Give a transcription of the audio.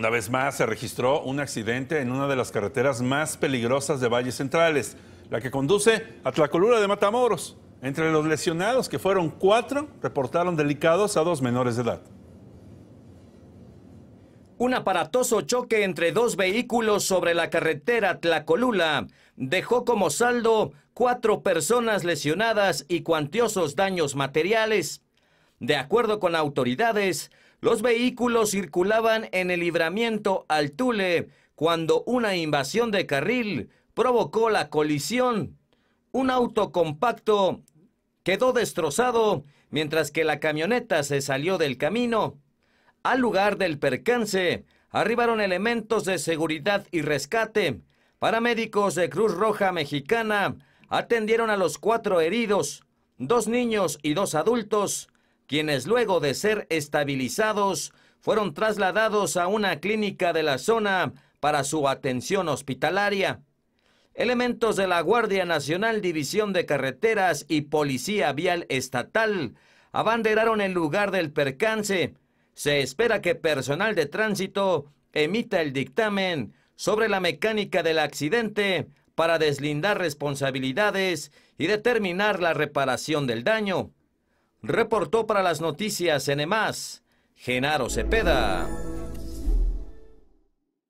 Una vez más se registró un accidente en una de las carreteras más peligrosas de Valles Centrales, la que conduce a Tlacolula de Matamoros. Entre los lesionados, que fueron cuatro, reportaron delicados a dos menores de edad. Un aparatoso choque entre dos vehículos sobre la carretera Tlacolula dejó como saldo cuatro personas lesionadas y cuantiosos daños materiales. De acuerdo con autoridades, los vehículos circulaban en el libramiento al Tule cuando una invasión de carril provocó la colisión. Un auto compacto quedó destrozado mientras que la camioneta se salió del camino. Al lugar del percance arribaron elementos de seguridad y rescate. Paramédicos de Cruz Roja Mexicana atendieron a los cuatro heridos, dos niños y dos adultos, quienes luego de ser estabilizados fueron trasladados a una clínica de la zona para su atención hospitalaria. Elementos de la Guardia Nacional, División de Carreteras y Policía Vial Estatal abanderaron el lugar del percance. Se espera que personal de tránsito emita el dictamen sobre la mecánica del accidente para deslindar responsabilidades y determinar la reparación del daño. Reportó para las noticias en Genaro Cepeda.